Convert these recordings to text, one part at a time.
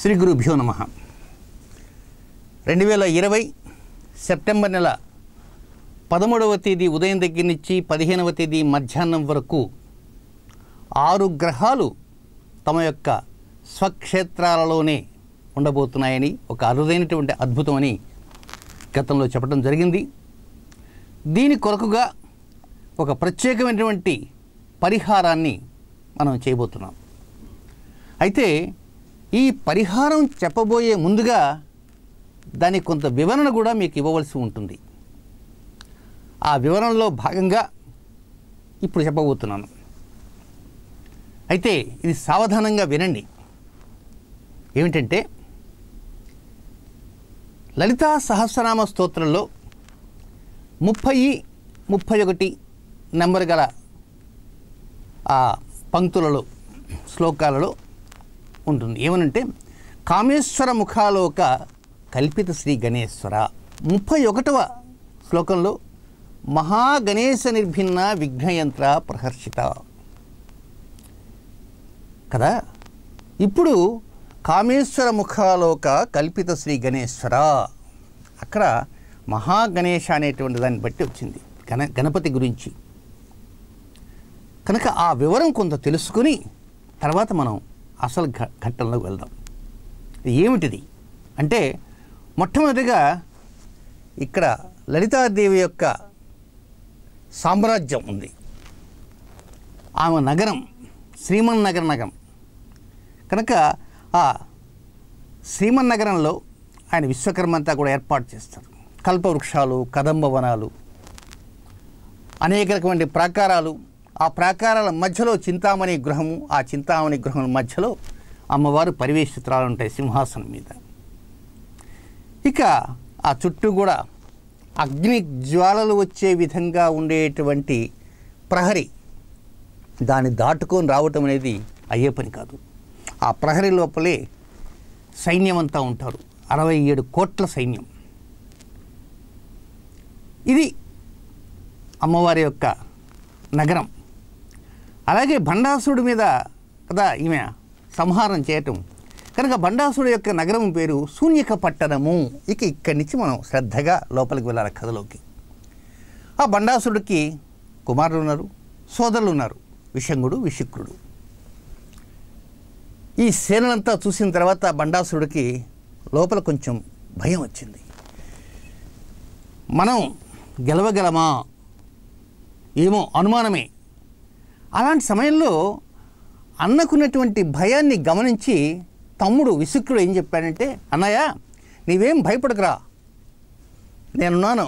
శ్రీ గురుభ్యో నమ రెండు వేల ఇరవై సెప్టెంబర్ నెల పదమూడవ తేదీ ఉదయం దగ్గర నుంచి పదిహేనవ తేదీ మధ్యాహ్నం వరకు ఆరు గ్రహాలు తమ యొక్క స్వక్షేత్రాలలోనే ఉండబోతున్నాయని ఒక అరుదైనటువంటి అద్భుతమని గతంలో చెప్పడం జరిగింది దీని కొరకుగా ఒక ప్రత్యేకమైనటువంటి పరిహారాన్ని మనం చేయబోతున్నాం అయితే ఈ పరిహారం చెప్పబోయే ముందుగా దాని కొంత వివరణ కూడా మీకు ఇవ్వవలసి ఉంటుంది ఆ వివరణలో భాగంగా ఇప్పుడు చెప్పబోతున్నాను అయితే ఇది సావధానంగా వినండి ఏమిటంటే లలితా సహస్రనామ స్తోత్రంలో ముప్పై ముప్పై ఒకటి నెంబర్ గల ఆ పంక్తులలో శ్లోకాలలో ఉంటుంది ఏమనంటే కామేశ్వర ముఖాలోక కల్పిత శ్రీ గణేశ్వర ముప్పై ఒకటవ శ్లోకంలో మహాగణేశ నిర్భిన్న విఘ్నయంత్ర ప్రహర్షిత కదా ఇప్పుడు కామేశ్వర ముఖాలోక కల్పిత శ్రీ గణేశ్వర అక్కడ మహాగణేశ అనేటువంటి దాన్ని బట్టి వచ్చింది గణ గణపతి గురించి కనుక ఆ వివరం కొంత తెలుసుకుని తర్వాత మనం అసలు ఘట్టంలోకి వెళ్దాం ఏమిటిది అంటే మొట్టమొదటిగా ఇక్కడ లలితాదేవి యొక్క సామ్రాజ్యం ఉంది ఆమె నగరం శ్రీమన్ నగర నగరం కనుక ఆ శ్రీమన్ నగరంలో ఆయన విశ్వకర్మ అంతా కూడా ఏర్పాటు చేస్తారు కల్పవృక్షాలు కదంబ వనాలు అనేక రకమైన ప్రాకారాలు ఆ ప్రాకారాల మధ్యలో చింతామణి గృహము ఆ చింతామణి గృహం మధ్యలో అమ్మవారు పరివేషితురాలు ఉంటాయి సింహాసనం మీద ఇక ఆ చుట్టూ కూడా అగ్ని జ్వాలలు వచ్చే విధంగా ఉండేటువంటి ప్రహరి దాన్ని దాటుకొని రావటం అనేది అయ్యే పని కాదు ఆ ప్రహరి లోపలే సైన్యం అంతా ఉంటారు అరవై ఏడు కోట్ల సైన్యం ఇది అమ్మవారి యొక్క నగరం అలాగే భండాసుడు మీద కదా ఈమె సంహారం చేయటం కనుక భండాసుడు యొక్క నగరం పేరు శూన్యక పట్టణము ఇక ఇక్కడి నుంచి మనం శ్రద్ధగా లోపలికి వెళ్ళాలి కథలోకి ఆ భండాసుడికి కుమారులు ఉన్నారు సోదరులు ఉన్నారు విషంగుడు విషుక్రుడు ఈ సేనలంతా చూసిన తర్వాత బండాసుడికి లోపల కొంచెం భయం వచ్చింది మనం గెలవగలమా ఏమో అనుమానమే అలాంటి సమయంలో అన్నకున్నటువంటి భయాన్ని గమనించి తమ్ముడు విసుక్కుడు ఏం చెప్పాడంటే అన్నయ్య నీవేం భయపడకురా నేనున్నాను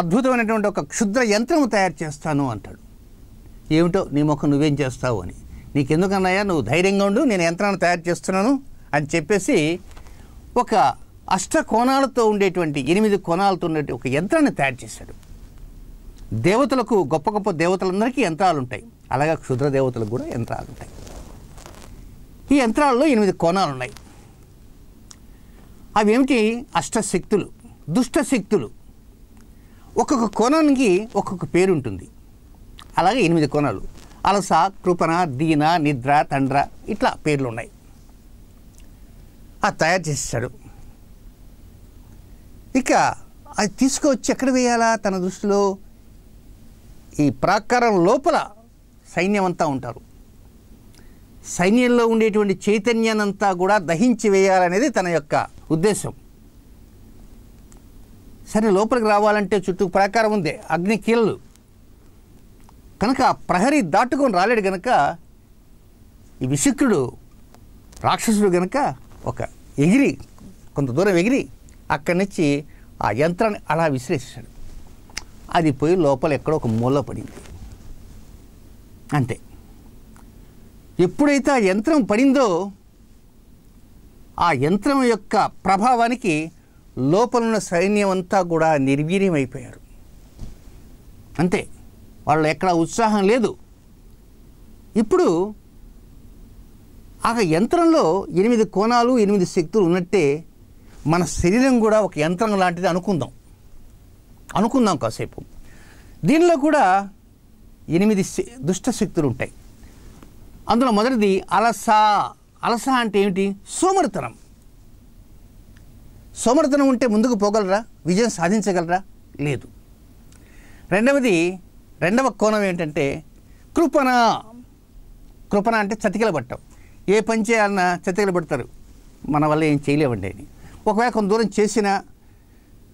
అద్భుతమైనటువంటి ఒక క్షుద్ర యంత్రము తయారు చేస్తాను అంటాడు ఏమిటో నీ మొక్క నువ్వేం చేస్తావు అని నీకెందుకన్నాయా నువ్వు ధైర్యంగా ఉండు నేను యంత్రాన్ని తయారు చేస్తున్నాను అని చెప్పేసి ఒక అష్ట కోణాలతో ఉండేటువంటి ఎనిమిది కోణాలతో ఉండేటువంటి ఒక యంత్రాన్ని తయారు చేశాడు దేవతలకు గొప్ప గొప్ప దేవతలందరికీ యంత్రాలు ఉంటాయి అలాగే క్షుద్ర దేవతలకు కూడా యంత్రాలు ఉంటాయి ఈ యంత్రాల్లో ఎనిమిది కోణాలు ఉన్నాయి అవి ఏమిటి అష్టశక్తులు దుష్టశక్తులు ఒక్కొక్క కోణానికి ఒక్కొక్క పేరు ఉంటుంది అలాగే ఎనిమిది కోణాలు అలస కృపణ దీన నిద్ర తండ్ర ఇట్లా పేర్లు ఉన్నాయి అది తయారు చేస్తాడు ఇక అది తీసుకువచ్చి ఎక్కడ వేయాలా తన దృష్టిలో ఈ ప్రాకారం లోపల సైన్యం అంతా ఉంటారు సైన్యంలో ఉండేటువంటి చైతన్యానంతా కూడా దహించి వేయాలనేది తన యొక్క ఉద్దేశం సరే లోపలికి రావాలంటే చుట్టూ ప్రాకారం ఉంది అగ్ని కీలలు కనుక ప్రహరీ దాటుకొని రాలేడు గనక ఈ విశుక్రుడు రాక్షసుడు గనక ఒక ఎగిరి కొంత దూరం ఎగిరి అక్కడి నుంచి ఆ యంత్రాన్ని అలా విశ్లేషించాడు అది పోయి లోపల ఎక్కడో ఒక మూల పడింది అంతే ఎప్పుడైతే ఆ యంత్రం పడిందో ఆ యంత్రం యొక్క ప్రభావానికి లోపలున్న సైన్యం అంతా కూడా అయిపోయారు అంతే వాళ్ళు ఎక్కడ ఉత్సాహం లేదు ఇప్పుడు ఆ యంత్రంలో ఎనిమిది కోణాలు ఎనిమిది శక్తులు ఉన్నట్టే మన శరీరం కూడా ఒక యంత్రం లాంటిది అనుకుందాం అనుకుందాం కాసేపు దీనిలో కూడా ఎనిమిది దుష్ట శక్తులు ఉంటాయి అందులో మొదటిది అలస అలస అంటే ఏమిటి సోమరితనం సోమరితనం ఉంటే ముందుకు పోగలరా విజయం సాధించగలరా లేదు రెండవది రెండవ కోణం ఏంటంటే కృపణ కృపణ అంటే చతికిల పట్టం ఏ పని చేయాలన్నా పడతారు మన వల్ల ఏం చేయలేవండి అని ఒకవేళ కొంత దూరం చేసినా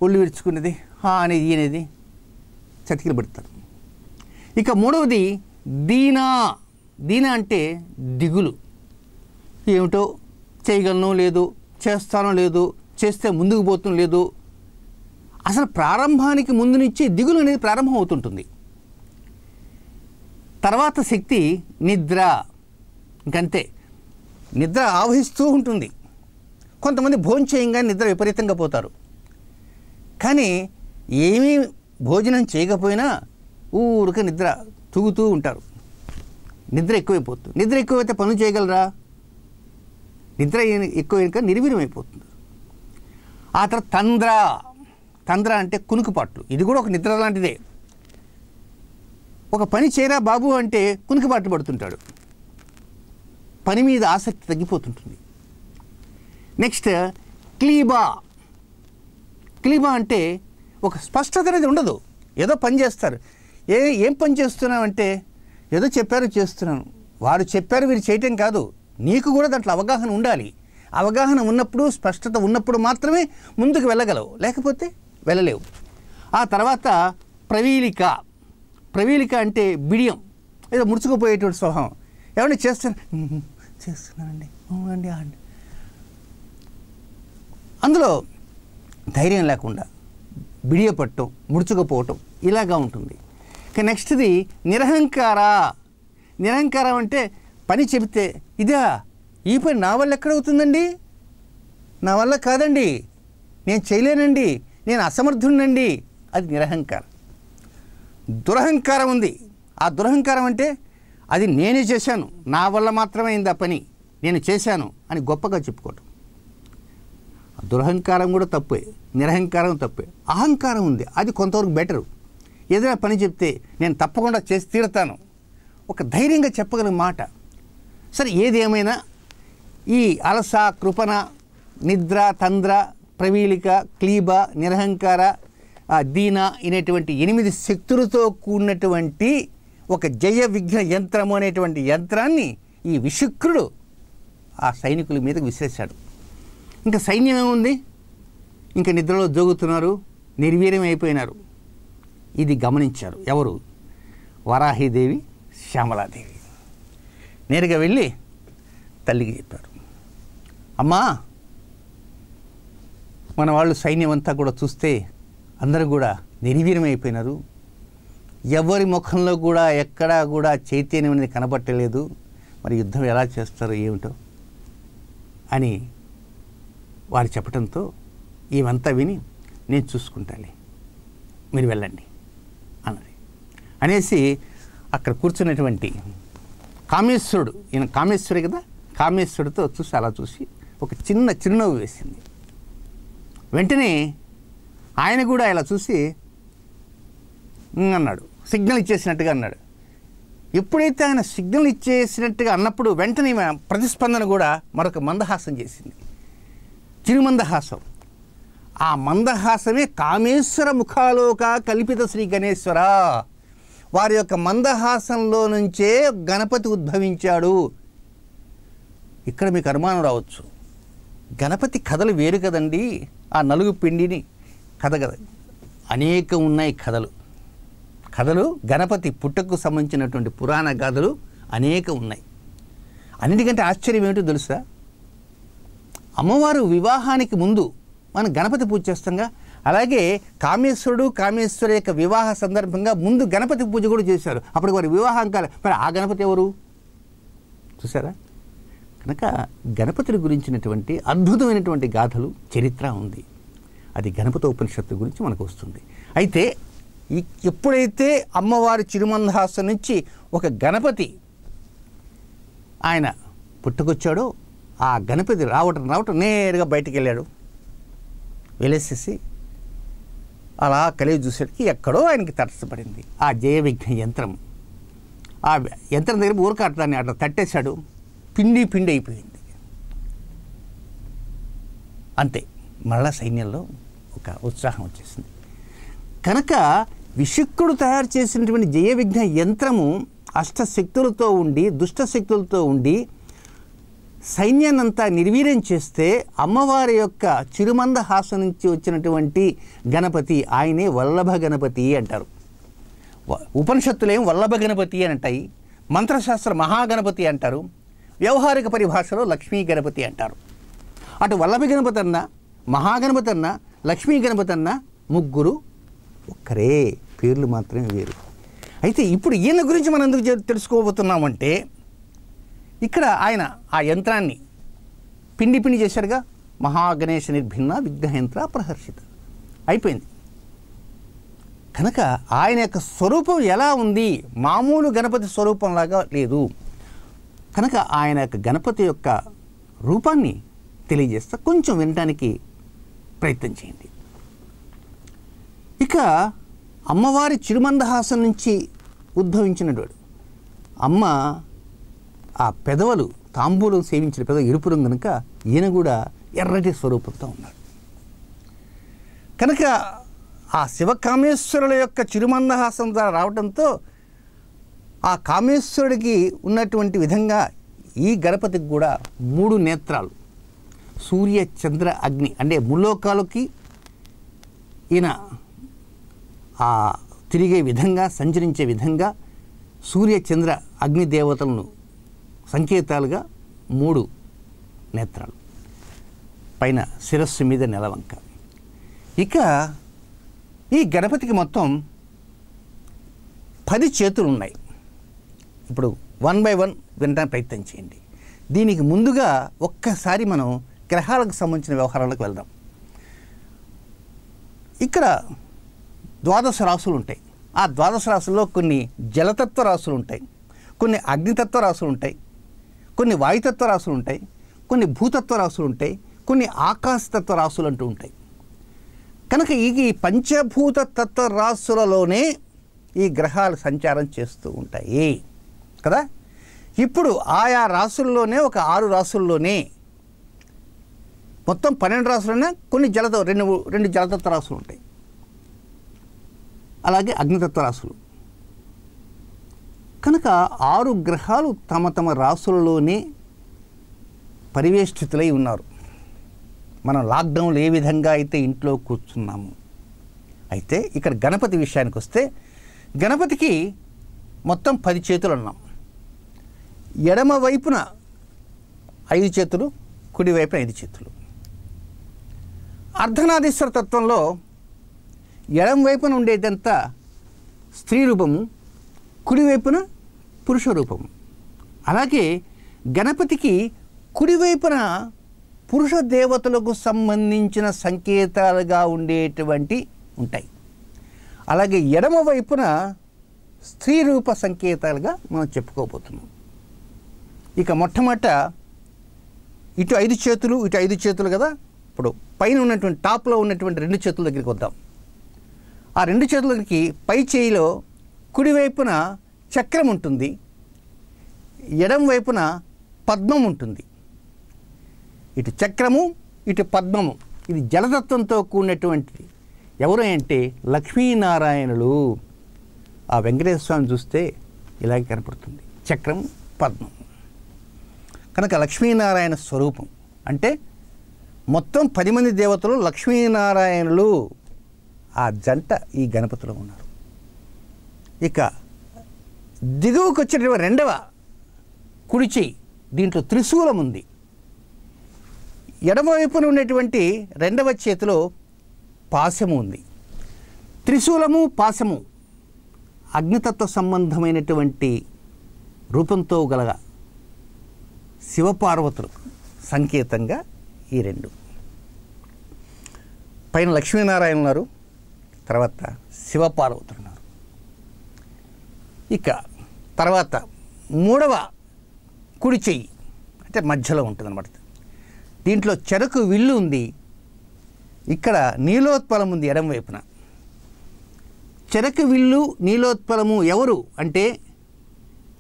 ఒళ్ళు విరుచుకునేది హా అనేది ఈయనేది చతికిలు పెడతారు ఇక మూడవది దీనా దీనా అంటే దిగులు ఏమిటో చేయగలను లేదు చేస్తానో లేదు చేస్తే ముందుకు పోతుంది లేదు అసలు ప్రారంభానికి ముందు నుంచి దిగులు అనేది ప్రారంభం అవుతుంటుంది తర్వాత శక్తి నిద్ర ఇంకంతే నిద్ర ఆవహిస్తూ ఉంటుంది కొంతమంది భోంచేయంగా నిద్ర విపరీతంగా పోతారు కానీ ఏమీ భోజనం చేయకపోయినా ఊరిక నిద్ర తూగుతూ ఉంటారు నిద్ర ఎక్కువైపోతుంది నిద్ర ఎక్కువైతే పనులు చేయగలరా నిద్ర ఎక్కువ నిర్వీర్యమైపోతుంది ఆ తర్వాత తంద్ర తంద్ర అంటే కునుకుపాట్లు ఇది కూడా ఒక నిద్ర లాంటిదే ఒక పని చేరా బాబు అంటే కునుకుపాట్లు పడుతుంటాడు పని మీద ఆసక్తి తగ్గిపోతుంటుంది నెక్స్ట్ క్లీబా క్లీమా అంటే ఒక స్పష్టత అనేది ఉండదు ఏదో పని చేస్తారు ఏ ఏం పని చేస్తున్నామంటే ఏదో చెప్పారు చేస్తున్నాను వారు చెప్పారు వీరు చేయటం కాదు నీకు కూడా దాంట్లో అవగాహన ఉండాలి అవగాహన ఉన్నప్పుడు స్పష్టత ఉన్నప్పుడు మాత్రమే ముందుకు వెళ్ళగలవు లేకపోతే వెళ్ళలేవు ఆ తర్వాత ప్రవీలిక ప్రవీలిక అంటే బిడియం ఏదో ముడుచుకుపోయేటువంటి స్వభావం ఏమండి చేస్తాను చేస్తున్నానండి అండి అందులో ధైర్యం లేకుండా బిడియపట్టం ముడుచుకపోవటం ఇలాగా ఉంటుంది ఇక నెక్స్ట్ది నిరహంకార నిరహంకారం అంటే పని చెబితే ఇదా ఈ పని నా వల్ల ఎక్కడవుతుందండి నా వల్ల కాదండి నేను చేయలేనండి నేను అసమర్థుండండి అది నిరహంకారం దురహంకారం ఉంది ఆ దురహంకారం అంటే అది నేనే చేశాను నా వల్ల మాత్రమే అయింది ఆ పని నేను చేశాను అని గొప్పగా చెప్పుకోవటం దురహంకారం కూడా తప్పే నిరహంకారం తప్పే అహంకారం ఉంది అది కొంతవరకు బెటరు ఏదైనా పని చెప్తే నేను తప్పకుండా చేసి తీరతాను ఒక ధైర్యంగా చెప్పగలిగిన మాట సరే ఏదేమైనా ఈ అలస కృపణ నిద్ర తంద్ర ప్రవీలిక క్లీబ నిరహంకార దీన అనేటువంటి ఎనిమిది శక్తులతో కూడినటువంటి ఒక జయ విఘ్న యంత్రము అనేటువంటి యంత్రాన్ని ఈ విశుక్రుడు ఆ సైనికుల మీదకు విసిరేశాడు ఇంకా సైన్యం ఏముంది ఇంకా నిద్రలో జోగుతున్నారు నిర్వీర్యం అయిపోయినారు ఇది గమనించారు ఎవరు వరాహిదేవి శ్యామలాదేవి నేరుగా వెళ్ళి తల్లికి చెప్పారు అమ్మా మన వాళ్ళు సైన్యం అంతా కూడా చూస్తే అందరూ కూడా అయిపోయినారు ఎవరి ముఖంలో కూడా ఎక్కడా కూడా చైతన్యం అనేది కనబట్టలేదు మరి యుద్ధం ఎలా చేస్తారో ఏమిటో అని వారు చెప్పడంతో ఇవంతా విని నేను చూసుకుంటాలి మీరు వెళ్ళండి అన్నది అనేసి అక్కడ కూర్చున్నటువంటి కామేశ్వరుడు ఈయన కామేశ్వరి కదా కామేశ్వరుడితో చూసి అలా చూసి ఒక చిన్న చిరునవ్వు వేసింది వెంటనే ఆయన కూడా ఇలా చూసి అన్నాడు సిగ్నల్ ఇచ్చేసినట్టుగా అన్నాడు ఎప్పుడైతే ఆయన సిగ్నల్ ఇచ్చేసినట్టుగా అన్నప్పుడు వెంటనే ప్రతిస్పందన కూడా మరొక మందహాసం చేసింది తిరుమందహాసం ఆ మందహాసమే కామేశ్వర ముఖాలోక కల్పిత శ్రీ గణేశ్వర వారి యొక్క మందహాసంలో నుంచే గణపతి ఉద్భవించాడు ఇక్కడ మీకు అనుమానం రావచ్చు గణపతి కథలు వేరు కదండి ఆ నలుగు పిండిని కథ కద అనేక ఉన్నాయి కథలు కథలు గణపతి పుట్టకు సంబంధించినటువంటి పురాణ గాథలు అనేక ఉన్నాయి అన్నిటికంటే ఆశ్చర్యం ఏమిటో తెలుసా అమ్మవారు వివాహానికి ముందు మనం గణపతి పూజ చేస్తాంగా అలాగే కామేశ్వరుడు కామేశ్వరు యొక్క వివాహ సందర్భంగా ముందు గణపతి పూజ కూడా చేశారు అప్పుడు వారి వివాహం కాల మరి ఆ గణపతి ఎవరు చూసారా కనుక గణపతిని గురించినటువంటి అద్భుతమైనటువంటి గాథలు చరిత్ర ఉంది అది గణపతి ఉపనిషత్తు గురించి మనకు వస్తుంది అయితే ఎప్పుడైతే అమ్మవారి చిరుమందహాసం నుంచి ఒక గణపతి ఆయన పుట్టుకొచ్చాడో ఆ గణపతి రావటం రావటం నేరుగా బయటికి వెళ్ళాడు వెళ్ళేసేసి అలా కలిగి చూసేటికి ఎక్కడో ఆయనకి తటస్థపడింది ఆ జయ విఘ్న యంత్రం ఆ యంత్రం దగ్గర ఊరక దాన్ని అట్లా తట్టేశాడు పిండి పిండి అయిపోయింది అంతే మళ్ళా సైన్యంలో ఒక ఉత్సాహం వచ్చేసింది కనుక విశుక్కుడు తయారు చేసినటువంటి జయ విఘ్న యంత్రము అష్టశక్తులతో ఉండి దుష్టశక్తులతో ఉండి సైన్యాన్నంతా నిర్వీర్యం చేస్తే అమ్మవారి యొక్క చిరుమంద హాసం నుంచి వచ్చినటువంటి గణపతి ఆయనే వల్లభ గణపతి అంటారు ఉపనిషత్తులేం వల్లభ గణపతి అని అంటాయి మంత్రశాస్త్ర మహాగణపతి అంటారు వ్యవహారిక పరిభాషలో లక్ష్మీ గణపతి అంటారు అటు వల్లభ గణపతి అన్న మహాగణపతి అన్న లక్ష్మీ గణపతి అన్న ముగ్గురు ఒక్కరే పేర్లు మాత్రమే వేరు అయితే ఇప్పుడు ఈయన గురించి మనం ఎందుకు తెలుసుకోబోతున్నామంటే ఇక్కడ ఆయన ఆ యంత్రాన్ని పిండి పిండి చేశాడుగా మహాగణేశ నిర్భిన్న విఘ్నయంత్ర ప్రహర్షిత అయిపోయింది కనుక ఆయన యొక్క స్వరూపం ఎలా ఉంది మామూలు గణపతి స్వరూపంలాగా లేదు కనుక ఆయన యొక్క గణపతి యొక్క రూపాన్ని తెలియజేస్తా కొంచెం వినటానికి ప్రయత్నం చేయండి ఇక అమ్మవారి చిరుమందహాసం నుంచి ఉద్భవించినవాడు అమ్మ ఆ పెదవులు తాంబూలం సేవించిన పెదవు ఎరుపు రంగు కనుక ఈయన కూడా ఎర్రటి స్వరూపంతో ఉన్నాడు కనుక ఆ శివకామేశ్వరుల యొక్క చిరుమందహాసం ద్వారా రావడంతో ఆ కామేశ్వరుడికి ఉన్నటువంటి విధంగా ఈ గణపతికి కూడా మూడు నేత్రాలు సూర్య చంద్ర అగ్ని అంటే ముల్లోకాలకి ఈయన ఆ తిరిగే విధంగా సంచరించే విధంగా సూర్య చంద్ర అగ్ని దేవతలను సంకేతాలుగా మూడు నేత్రాలు పైన శిరస్సు మీద నెలవంక ఇక ఈ గణపతికి మొత్తం పది చేతులు ఉన్నాయి ఇప్పుడు వన్ బై వన్ వినడానికి ప్రయత్నం చేయండి దీనికి ముందుగా ఒక్కసారి మనం గ్రహాలకు సంబంధించిన వ్యవహారాలకు వెళ్దాం ఇక్కడ ద్వాదశ రాసులు ఉంటాయి ఆ ద్వాదశ రాసుల్లో కొన్ని జలతత్వ రాసులు ఉంటాయి కొన్ని అగ్నితత్వ రాసులు ఉంటాయి కొన్ని వాయుతత్వ రాసులు ఉంటాయి కొన్ని భూతత్వ రాసులు ఉంటాయి కొన్ని ఆకాశతత్వ రాసులు అంటూ ఉంటాయి కనుక ఈ పంచభూత తత్వ రాసులలోనే ఈ గ్రహాలు సంచారం చేస్తూ ఉంటాయి కదా ఇప్పుడు ఆయా రాసుల్లోనే ఒక ఆరు రాసుల్లోనే మొత్తం పన్నెండు రాసులైనా కొన్ని జలత రెండు రెండు జలతత్వ రాసులు ఉంటాయి అలాగే అగ్నితత్వ రాసులు కనుక ఆరు గ్రహాలు తమ తమ రాసులలోనే పరివేష్టితులై ఉన్నారు మనం లాక్డౌన్లో ఏ విధంగా అయితే ఇంట్లో కూర్చున్నాము అయితే ఇక్కడ గణపతి విషయానికి వస్తే గణపతికి మొత్తం పది చేతులు ఉన్నాం ఎడమ వైపున ఐదు చేతులు కుడి వైపున ఐదు చేతులు అర్ధనాదీశ్వర తత్వంలో ఎడం వైపున ఉండేదంతా స్త్రీ రూపము కుడివైపున పురుష రూపం అలాగే గణపతికి కుడివైపున పురుష దేవతలకు సంబంధించిన సంకేతాలుగా ఉండేటువంటి ఉంటాయి అలాగే ఎడమ వైపున స్త్రీ రూప సంకేతాలుగా మనం చెప్పుకోబోతున్నాం ఇక మొట్టమొదట ఇటు ఐదు చేతులు ఇటు ఐదు చేతులు కదా ఇప్పుడు పైన ఉన్నటువంటి టాప్లో ఉన్నటువంటి రెండు చేతుల దగ్గరికి వద్దాం ఆ రెండు చేతుల దగ్గరికి పై చేయిలో కుడివైపున చక్రం ఉంటుంది ఎడం వైపున పద్మం ఉంటుంది ఇటు చక్రము ఇటు పద్మము ఇది జలతత్వంతో కూడినటువంటిది ఎవరు అంటే లక్ష్మీనారాయణులు ఆ వెంకటేశ్వర స్వామి చూస్తే ఇలాగే కనపడుతుంది చక్రం పద్మం కనుక లక్ష్మీనారాయణ స్వరూపం అంటే మొత్తం పది మంది దేవతలు లక్ష్మీనారాయణులు ఆ జంట ఈ గణపతిలో ఉన్నారు ఇక దిగువకు వచ్చినటువంటి రెండవ కుడిచి దీంట్లో త్రిశూలం ఉంది ఎడమవైపున ఉన్నటువంటి రెండవ చేతిలో పాశము ఉంది త్రిశూలము పాశము అగ్నితత్వ సంబంధమైనటువంటి రూపంతో గల శివపార్వతులు సంకేతంగా ఈ రెండు పైన లక్ష్మీనారాయణ ఉన్నారు తర్వాత శివపార్వతులు ఇక తర్వాత మూడవ కుడి చెయ్యి అంటే మధ్యలో ఉంటుందన్నమాట దీంట్లో చెరకు విల్లు ఉంది ఇక్కడ నీలోత్పలం ఉంది ఎడం వైపున చెరకు విల్లు నీలోత్పలము ఎవరు అంటే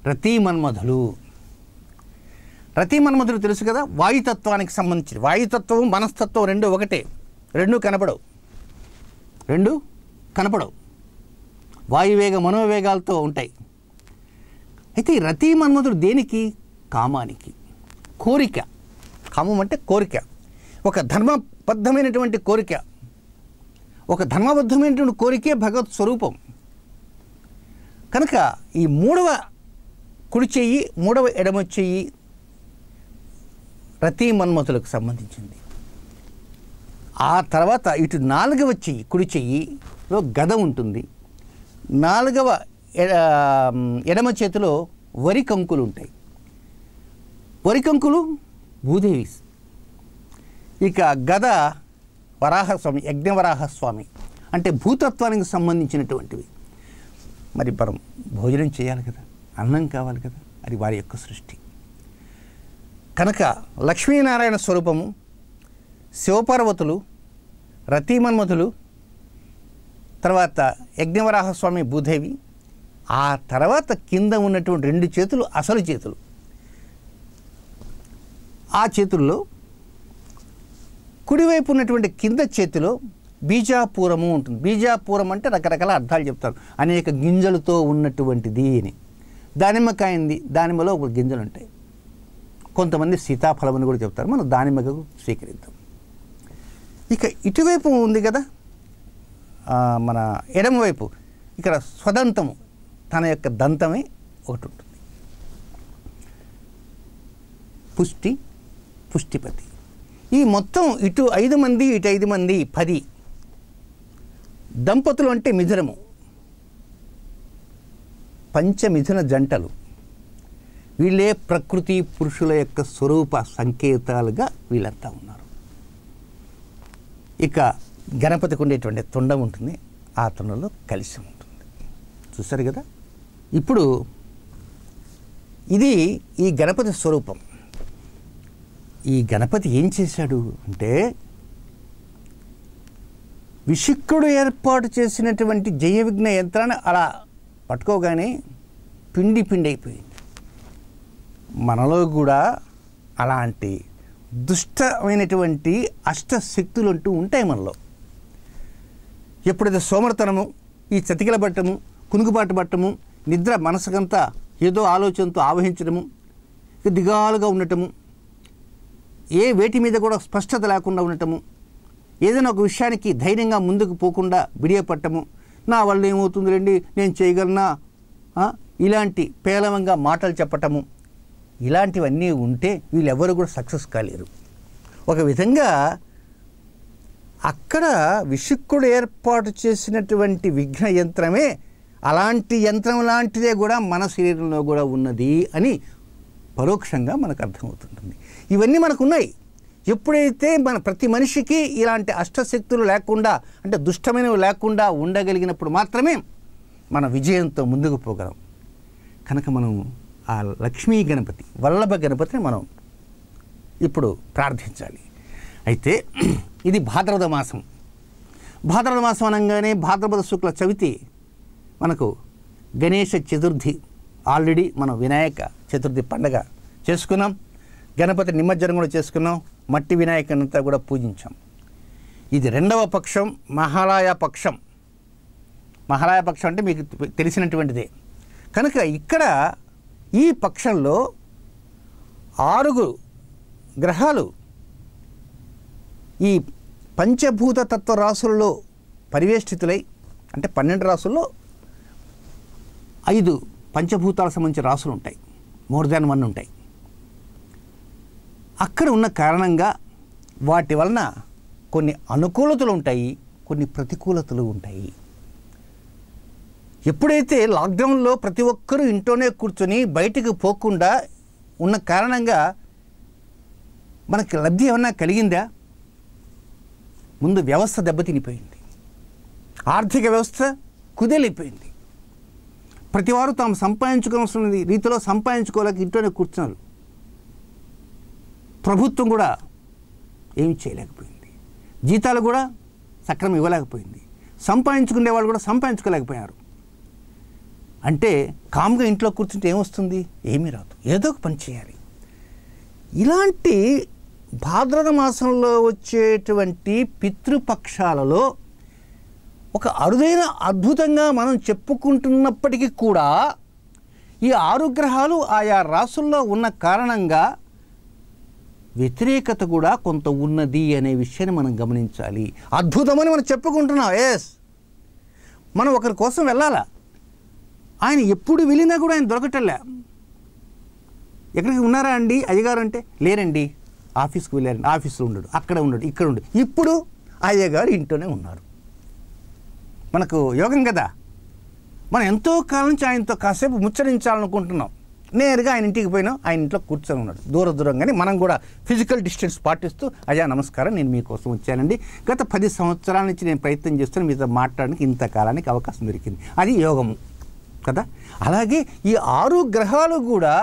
రతి మన్మధులు రతి మన్మధులు తెలుసు కదా వాయుతత్వానికి సంబంధించి వాయుతత్వం మనస్తత్వం రెండు ఒకటే రెండు కనపడవు రెండు కనపడవు వాయువేగ మనోవేగాలతో ఉంటాయి అయితే ఈ రతి మన్మధుడు దేనికి కామానికి కోరిక కామం అంటే కోరిక ఒక ధర్మబద్ధమైనటువంటి కోరిక ఒక ధర్మబద్ధమైనటువంటి కోరికే భగవత్ స్వరూపం కనుక ఈ మూడవ కుడి చెయ్యి మూడవ ఎడమ చెయ్యి రతి మన్మతులకు సంబంధించింది ఆ తర్వాత ఇటు నాలుగవ చెయ్యి కుడి చెయ్యిలో గద ఉంటుంది నాలుగవ ఎడమ చేతిలో వరి కంకులు ఉంటాయి వరి కంకులు భూదేవి ఇక గద వరాహస్వామి యజ్ఞవరాహస్వామి అంటే భూతత్వానికి సంబంధించినటువంటివి మరి మనం భోజనం చేయాలి కదా అన్నం కావాలి కదా అది వారి యొక్క సృష్టి కనుక లక్ష్మీనారాయణ స్వరూపము శివపార్వతులు రతీమన్మతులు తర్వాత యజ్ఞవరాహస్వామి భూదేవి ఆ తర్వాత కింద ఉన్నటువంటి రెండు చేతులు అసలు చేతులు ఆ చేతుల్లో కుడివైపు ఉన్నటువంటి కింద చేతిలో బీజాపూరము ఉంటుంది బీజాపూరం అంటే రకరకాల అర్థాలు చెప్తారు అనేక గింజలతో ఉన్నటువంటిది అని దానిమ్మకాయంది దానిమ్మలో ఒక గింజలు ఉంటాయి కొంతమంది సీతాఫలం అని కూడా చెప్తారు మనం దానిమ్మకు స్వీకరిద్దాం ఇక ఇటువైపు ఉంది కదా మన ఎడమవైపు ఇక్కడ స్వదంతము తన యొక్క దంతమే ఒకటి ఉంటుంది పుష్టి పుష్టిపతి ఈ మొత్తం ఇటు ఐదు మంది ఇటు ఐదు మంది పది దంపతులు అంటే మిథునము పంచమిథున జంటలు వీళ్ళే ప్రకృతి పురుషుల యొక్క స్వరూప సంకేతాలుగా వీళ్ళంతా ఉన్నారు ఇక గణపతికి ఉండేటువంటి తొండం ఉంటుంది ఆ తొండంలో కలిసి ఉంటుంది చూసారు కదా ఇప్పుడు ఇది ఈ గణపతి స్వరూపం ఈ గణపతి ఏం చేశాడు అంటే విశుక్రుడు ఏర్పాటు చేసినటువంటి జయ విఘ్న యంత్రాన్ని అలా పట్టుకోగానే పిండి పిండి అయిపోయింది మనలో కూడా అలాంటి దుష్టమైనటువంటి అష్టశక్తులు అంటూ ఉంటాయి మనలో ఎప్పుడైతే సోమరతనము ఈ చతికిల పట్టము కునుగుబాటు పట్టము నిద్ర మనసుకంతా ఏదో ఆలోచనతో ఆవహించడము దిగాలుగా ఉండటము ఏ వేటి మీద కూడా స్పష్టత లేకుండా ఉండటము ఏదైనా ఒక విషయానికి ధైర్యంగా ముందుకు పోకుండా బిడియపట్టము నా వల్ల ఏమవుతుంది రండి నేను చేయగలనా ఇలాంటి పేలవంగా మాటలు చెప్పటము ఇలాంటివన్నీ ఉంటే వీళ్ళెవరు కూడా సక్సెస్ కాలేరు ఒక విధంగా అక్కడ విషుక్కుడు ఏర్పాటు చేసినటువంటి విఘ్న యంత్రమే అలాంటి యంత్రం లాంటిదే కూడా మన శరీరంలో కూడా ఉన్నది అని పరోక్షంగా మనకు అర్థమవుతుంటుంది ఇవన్నీ మనకు ఉన్నాయి ఎప్పుడైతే మన ప్రతి మనిషికి ఇలాంటి అష్టశక్తులు లేకుండా అంటే దుష్టమైనవి లేకుండా ఉండగలిగినప్పుడు మాత్రమే మన విజయంతో ముందుకు పోగలం కనుక మనం ఆ లక్ష్మీ గణపతి వల్లభ గణపతిని మనం ఇప్పుడు ప్రార్థించాలి అయితే ఇది భాద్రపద మాసం భాద్రపద మాసం అనగానే భాద్రపద శుక్ల చవితి మనకు గణేష చతుర్థి ఆల్రెడీ మనం వినాయక చతుర్థి పండగ చేసుకున్నాం గణపతి నిమజ్జనం కూడా చేసుకున్నాం మట్టి వినాయకునింతా కూడా పూజించాం ఇది రెండవ పక్షం మహాలయ పక్షం మహాలయ పక్షం అంటే మీకు తెలిసినటువంటిదే కనుక ఇక్కడ ఈ పక్షంలో ఆరుగురు గ్రహాలు ఈ పంచభూత తత్వ రాసులలో పరివేష్టితులై అంటే పన్నెండు రాసుల్లో ఐదు పంచభూతాలకు సంబంధించిన రాసులు ఉంటాయి మోర్ దాన్ వన్ ఉంటాయి అక్కడ ఉన్న కారణంగా వాటి వలన కొన్ని అనుకూలతలు ఉంటాయి కొన్ని ప్రతికూలతలు ఉంటాయి ఎప్పుడైతే లాక్డౌన్లో ప్రతి ఒక్కరూ ఇంట్లోనే కూర్చొని బయటకు పోకుండా ఉన్న కారణంగా మనకి లబ్ధి ఏమన్నా కలిగిందా ముందు వ్యవస్థ దెబ్బతినిపోయింది ఆర్థిక వ్యవస్థ కుదేలైపోయింది ప్రతివారు తాము సంపాదించుకోవాల్సిన రీతిలో సంపాదించుకోలేక ఇంట్లోనే కూర్చున్నారు ప్రభుత్వం కూడా ఏమి చేయలేకపోయింది జీతాలు కూడా సక్రమం ఇవ్వలేకపోయింది సంపాదించుకునే వాళ్ళు కూడా సంపాదించుకోలేకపోయారు అంటే కామ్గా ఇంట్లో కూర్చుంటే ఏమొస్తుంది ఏమీ రాదు ఏదో ఒక పని చేయాలి ఇలాంటి భాద్రద మాసంలో వచ్చేటువంటి పితృపక్షాలలో ఒక అరుదైన అద్భుతంగా మనం చెప్పుకుంటున్నప్పటికీ కూడా ఈ ఆరు గ్రహాలు ఆయా రాసుల్లో ఉన్న కారణంగా వ్యతిరేకత కూడా కొంత ఉన్నది అనే విషయాన్ని మనం గమనించాలి అద్భుతమని మనం చెప్పుకుంటున్నాం ఎస్ మనం ఒకరి కోసం వెళ్ళాలా ఆయన ఎప్పుడు వెళ్ళినా కూడా ఆయన దొరకటల్లా ఎక్కడికి ఉన్నారా అండి అయ్యగారు అంటే లేరండి ఆఫీస్కి వెళ్ళారని ఆఫీస్లో ఉండడు అక్కడ ఉండడు ఇక్కడ ఉండడు ఇప్పుడు అయ్య గారు ఇంట్లోనే ఉన్నారు మనకు యోగం కదా మనం ఎంతో కాలం నుంచి ఆయనతో కాసేపు ముచ్చరించాలనుకుంటున్నాం నేరుగా ఆయన ఇంటికి పోయినా ఆయన ఇంట్లో కూర్చొని ఉన్నాడు దూర దూరంగానే మనం కూడా ఫిజికల్ డిస్టెన్స్ పాటిస్తూ అయ్యా నమస్కారం నేను మీకోసం వచ్చానండి గత పది సంవత్సరాల నుంచి నేను ప్రయత్నం చేస్తున్నాను మీతో మాట్లాడడానికి ఇంతకాలానికి అవకాశం దొరికింది అది యోగము కదా అలాగే ఈ ఆరు గ్రహాలు కూడా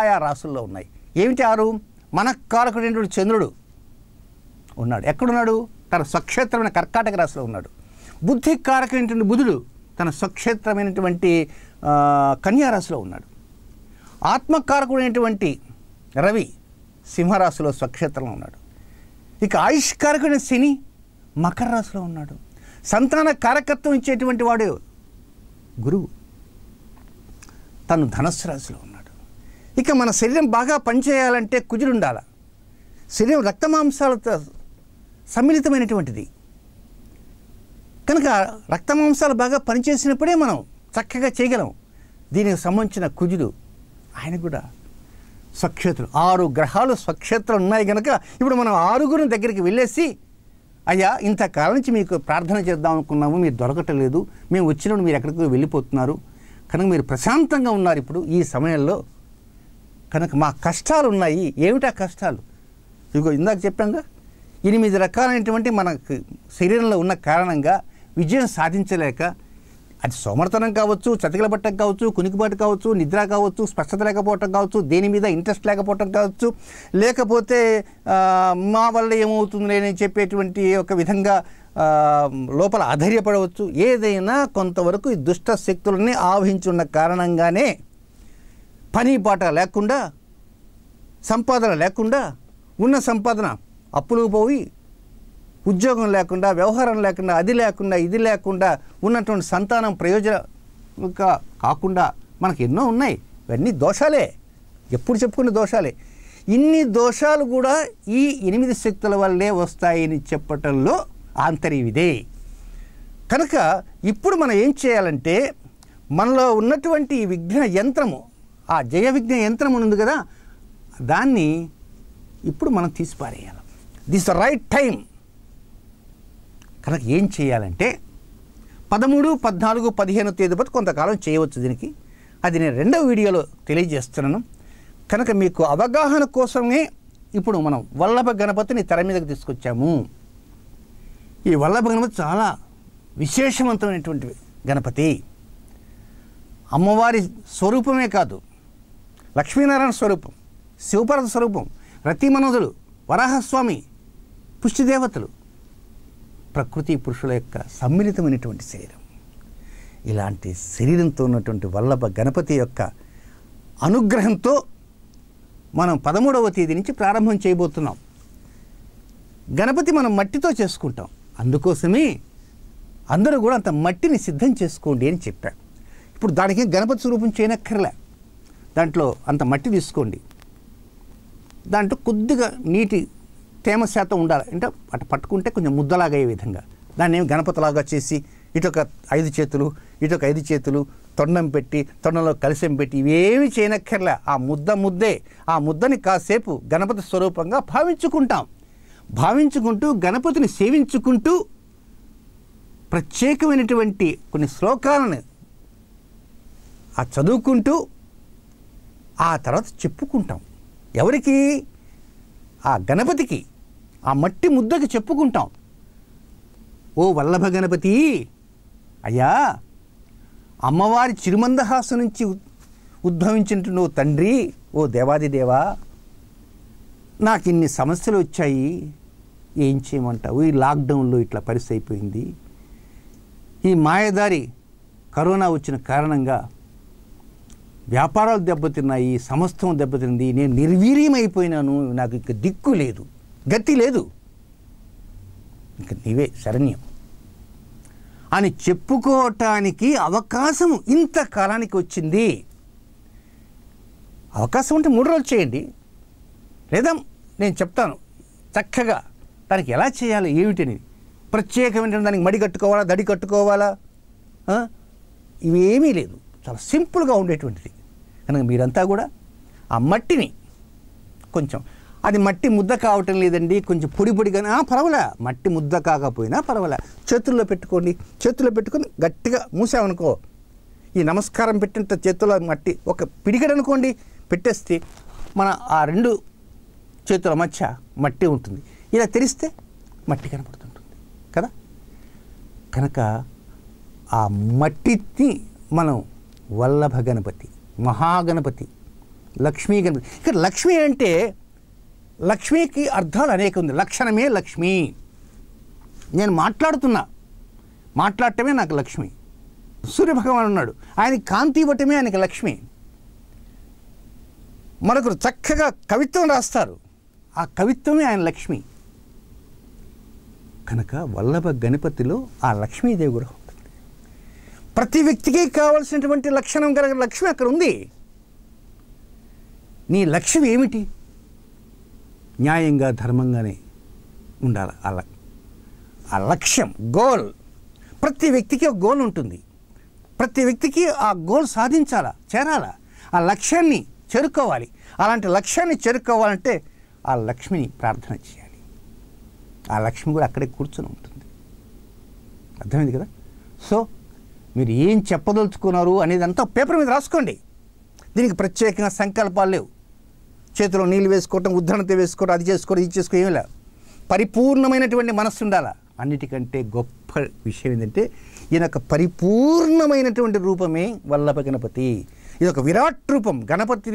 ఆయా రాసుల్లో ఉన్నాయి ఏమిటి ఆరు కాలకుడైనటువంటి చంద్రుడు ఉన్నాడు ఎక్కడున్నాడు తన స్వక్షేత్రమైన కర్కాటక రాశిలో ఉన్నాడు బుద్ధి కారకమైనటువంటి బుధుడు తన స్వక్షేత్రమైనటువంటి కన్యారాశిలో ఉన్నాడు ఆత్మకారకుడైనటువంటి రవి సింహరాశిలో స్వక్షేత్రంలో ఉన్నాడు ఇక ఆయుష్కారకుడైన శని మకర రాశిలో ఉన్నాడు సంతాన కారకత్వం ఇచ్చేటువంటి వాడు గురువు తను ధనస్సు రాశిలో ఇక మన శరీరం బాగా పనిచేయాలంటే కుజుడుండాలి శరీరం రక్తమాంసాలతో సమ్మిళితమైనటువంటిది కనుక రక్తమాంసాలు బాగా పనిచేసినప్పుడే మనం చక్కగా చేయగలం దీనికి సంబంధించిన కుజుడు ఆయన కూడా స్వక్షేత్రం ఆరు గ్రహాలు స్వక్షేత్రం ఉన్నాయి కనుక ఇప్పుడు మనం ఆరుగురిని దగ్గరికి వెళ్ళేసి అయ్యా ఇంతకాలం నుంచి మీకు ప్రార్థన చేద్దాం అనుకున్నాము మీరు దొరకటలేదు మేము వచ్చినప్పుడు మీరు ఎక్కడికి వెళ్ళిపోతున్నారు కనుక మీరు ప్రశాంతంగా ఉన్నారు ఇప్పుడు ఈ సమయంలో కనుక మా కష్టాలు ఉన్నాయి ఏమిటా కష్టాలు ఇదిగో ఇందాక చెప్పాంగా ఎనిమిది రకాలైనటువంటి మనకు శరీరంలో ఉన్న కారణంగా విజయం సాధించలేక అది సోమర్తనం కావచ్చు చతికిల పట్టం కావచ్చు కునికిపాటు కావచ్చు నిద్ర కావచ్చు స్పష్టత లేకపోవటం కావచ్చు దేని మీద ఇంట్రెస్ట్ లేకపోవటం కావచ్చు లేకపోతే మా వల్ల ఏమవుతుంది లేని చెప్పేటువంటి ఒక విధంగా లోపల ఆధైర్యపడవచ్చు ఏదైనా కొంతవరకు ఈ దుష్ట శక్తులని ఆవహించున్న కారణంగానే పని పాట లేకుండా సంపాదన లేకుండా ఉన్న సంపాదన అప్పులు పోయి ఉద్యోగం లేకుండా వ్యవహారం లేకుండా అది లేకుండా ఇది లేకుండా ఉన్నటువంటి సంతానం ప్రయోజన కాకుండా మనకు ఎన్నో ఉన్నాయి ఇవన్నీ దోషాలే ఎప్పుడు చెప్పుకునే దోషాలే ఇన్ని దోషాలు కూడా ఈ ఎనిమిది శక్తుల వల్లే వస్తాయని చెప్పటంలో ఆంతర్యవిదే కనుక ఇప్పుడు మనం ఏం చేయాలంటే మనలో ఉన్నటువంటి విఘ్న యంత్రము ఆ జయ విజ్ఞ యంత్రం ఉంది కదా దాన్ని ఇప్పుడు మనం పారేయాలి దిస్ రైట్ టైం కనుక ఏం చేయాలంటే పదమూడు పద్నాలుగు పదిహేను తేదీ పది కొంతకాలం చేయవచ్చు దీనికి అది నేను రెండవ వీడియోలో తెలియజేస్తున్నాను కనుక మీకు అవగాహన కోసమే ఇప్పుడు మనం వల్లభ గణపతిని తెర మీదకి తీసుకొచ్చాము ఈ వల్లభ గణపతి చాలా విశేషవంతమైనటువంటి గణపతి అమ్మవారి స్వరూపమే కాదు లక్ష్మీనారాయణ స్వరూపం శివపార్వత స్వరూపం మనోజులు వరాహస్వామి పుష్టిదేవతలు ప్రకృతి పురుషుల యొక్క సమ్మిళితమైనటువంటి శరీరం ఇలాంటి శరీరంతో ఉన్నటువంటి వల్లభ గణపతి యొక్క అనుగ్రహంతో మనం పదమూడవ తేదీ నుంచి ప్రారంభం చేయబోతున్నాం గణపతి మనం మట్టితో చేసుకుంటాం అందుకోసమే అందరూ కూడా అంత మట్టిని సిద్ధం చేసుకోండి అని చెప్పాం ఇప్పుడు దానికి గణపతి స్వరూపం చేయనక్కర్లే దాంట్లో అంత మట్టి తీసుకోండి దాంట్లో కొద్దిగా నీటి తేమ శాతం ఉండాలి అంటే అటు పట్టుకుంటే కొంచెం ముద్దలాగా అయ్యే విధంగా దాన్ని ఏమి గణపతిలాగా చేసి ఒక ఐదు చేతులు ఒక ఐదు చేతులు తొండం పెట్టి తొండంలో కలిసం పెట్టి ఇవేమి చేయనక్కర్లే ఆ ముద్ద ముద్దే ఆ ముద్దని కాసేపు గణపతి స్వరూపంగా భావించుకుంటాం భావించుకుంటూ గణపతిని సేవించుకుంటూ ప్రత్యేకమైనటువంటి కొన్ని శ్లోకాలను ఆ చదువుకుంటూ ఆ తర్వాత చెప్పుకుంటాం ఎవరికి ఆ గణపతికి ఆ మట్టి ముద్దకి చెప్పుకుంటాం ఓ వల్లభ గణపతి అయ్యా అమ్మవారి చిరుమందహాసు నుంచి ఉద్భవించినటువంటి ఓ తండ్రి ఓ దేవాదిదేవా నాకు ఇన్ని సమస్యలు వచ్చాయి ఏం చేయమంటావు ఈ లాక్డౌన్లో ఇట్లా పరిస్థితి అయిపోయింది ఈ మాయదారి కరోనా వచ్చిన కారణంగా వ్యాపారాలు దెబ్బతిన్నాయి సమస్తం దెబ్బతింది నేను నిర్వీర్యమైపోయినాను నాకు ఇక దిక్కు లేదు గతి లేదు ఇంక నీవే శరణ్యం అని చెప్పుకోవటానికి అవకాశం ఇంత కాలానికి వచ్చింది అవకాశం ఉంటే మూడు రోజులు చేయండి లేదా నేను చెప్తాను చక్కగా దానికి ఎలా చేయాలి ఏమిటని ప్రత్యేకమైన దానికి మడి కట్టుకోవాలా దడి కట్టుకోవాలా ఇవేమీ లేదు చాలా సింపుల్గా ఉండేటువంటిది కనుక మీరంతా కూడా ఆ మట్టిని కొంచెం అది మట్టి ముద్ద కావటం లేదండి కొంచెం పొడి పొడిగా పర్వాలే మట్టి ముద్ద కాకపోయినా పర్వాలే చేతుల్లో పెట్టుకోండి చేతుల్లో పెట్టుకొని గట్టిగా మూసామనుకో ఈ నమస్కారం పెట్టినంత చేతుల మట్టి ఒక పిడిగడనుకోండి పెట్టేస్తే మన ఆ రెండు చేతుల మధ్య మట్టి ఉంటుంది ఇలా తెరిస్తే మట్టి కనపడుతుంటుంది కదా కనుక ఆ మట్టిని మనం వల్లభ గణపతి మహాగణపతి లక్ష్మీ గణపతి ఇక్కడ లక్ష్మి అంటే లక్ష్మికి అర్థాలు అనేక ఉంది లక్షణమే లక్ష్మి నేను మాట్లాడుతున్నా మాట్లాడటమే నాకు లక్ష్మి సూర్యభగవాన్ ఉన్నాడు ఆయన కాంతి ఇవ్వటమే ఆయనకి లక్ష్మి మరొకరు చక్కగా కవిత్వం రాస్తారు ఆ కవిత్వమే ఆయన లక్ష్మి కనుక వల్లభ గణపతిలో ఆ లక్ష్మీదేవి గృహం ప్రతి వ్యక్తికి కావలసినటువంటి లక్షణం కలిగిన లక్ష్యం అక్కడ ఉంది నీ లక్ష్యం ఏమిటి న్యాయంగా ధర్మంగానే ఉండాలి అలా ఆ లక్ష్యం గోల్ ప్రతి వ్యక్తికి ఒక గోల్ ఉంటుంది ప్రతి వ్యక్తికి ఆ గోల్ సాధించాలా చేరాలా ఆ లక్ష్యాన్ని చేరుకోవాలి అలాంటి లక్ష్యాన్ని చేరుకోవాలంటే ఆ లక్ష్మిని ప్రార్థన చేయాలి ఆ లక్ష్మి కూడా అక్కడే కూర్చొని ఉంటుంది అర్థమైంది కదా సో మీరు ఏం చెప్పదలుచుకున్నారు అనేది అంతా పేపర్ మీద రాసుకోండి దీనికి ప్రత్యేకంగా సంకల్పాలు లేవు చేతిలో నీళ్ళు వేసుకోవటం ఉద్ధరణత వేసుకోవడం అది చేసుకోవడం ఇది చేసుకో ఏమి పరిపూర్ణమైనటువంటి మనస్సు ఉండాలా అన్నిటికంటే గొప్ప విషయం ఏంటంటే ఈయన పరిపూర్ణమైనటువంటి రూపమే వల్లభ గణపతి ఇది ఒక విరాట్ రూపం గణపతి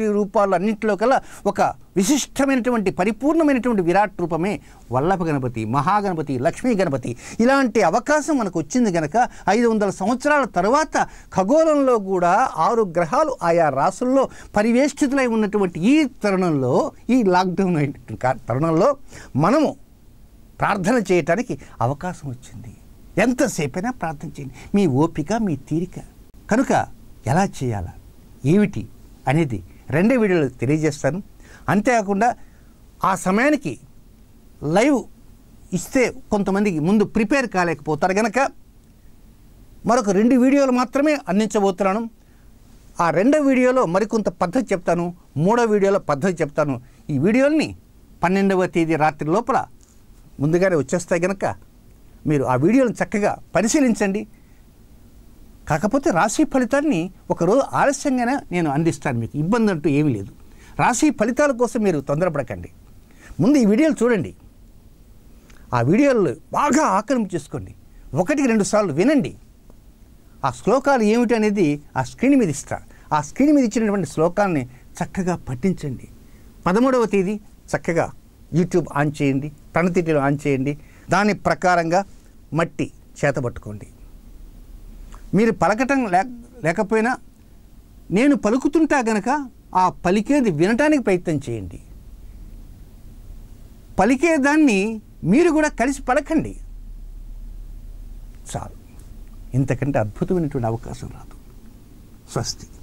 అన్నింటిలో కల ఒక విశిష్టమైనటువంటి పరిపూర్ణమైనటువంటి విరాట్ రూపమే వల్లభ గణపతి మహాగణపతి లక్ష్మీ గణపతి ఇలాంటి అవకాశం మనకు వచ్చింది కనుక ఐదు వందల సంవత్సరాల తర్వాత ఖగోళంలో కూడా ఆరు గ్రహాలు ఆయా రాసుల్లో పరివేష్టితులై ఉన్నటువంటి ఈ తరుణంలో ఈ లాక్డౌన్ తరుణంలో మనము ప్రార్థన చేయటానికి అవకాశం వచ్చింది ఎంతసేపైనా ప్రార్థన చేయండి మీ ఓపిక మీ తీరిక కనుక ఎలా చేయాలా ఏమిటి అనేది రెండే వీడియోలు తెలియజేస్తాను అంతేకాకుండా ఆ సమయానికి లైవ్ ఇస్తే కొంతమందికి ముందు ప్రిపేర్ కాలేకపోతారు కనుక మరొక రెండు వీడియోలు మాత్రమే అందించబోతున్నాను ఆ రెండో వీడియోలో మరికొంత పద్ధతి చెప్తాను మూడో వీడియోలో పద్ధతి చెప్తాను ఈ వీడియోల్ని పన్నెండవ తేదీ రాత్రి లోపల ముందుగానే వచ్చేస్తాయి కనుక మీరు ఆ వీడియోలను చక్కగా పరిశీలించండి కాకపోతే రాశి ఫలితాన్ని ఒకరోజు ఆలస్యంగానే నేను అందిస్తాను మీకు ఇబ్బంది అంటూ ఏమీ లేదు రాశి ఫలితాల కోసం మీరు తొందరపడకండి ముందు ఈ వీడియోలు చూడండి ఆ వీడియోలు బాగా ఆక్రమింపు చేసుకోండి ఒకటికి రెండు సార్లు వినండి ఆ శ్లోకాలు ఏమిటి అనేది ఆ స్క్రీన్ మీద ఇస్తా ఆ స్క్రీన్ మీద ఇచ్చినటువంటి శ్లోకాలని చక్కగా పఠించండి పదమూడవ తేదీ చక్కగా యూట్యూబ్ ఆన్ చేయండి తనతిటిలో ఆన్ చేయండి దాని ప్రకారంగా మట్టి చేతబట్టుకోండి మీరు పలకటం లేకపోయినా నేను పలుకుతుంటా గనక ఆ పలికేది వినటానికి ప్రయత్నం చేయండి పలికేదాన్ని మీరు కూడా కలిసి పలకండి చాలు ఇంతకంటే అద్భుతమైనటువంటి అవకాశం రాదు స్వస్తి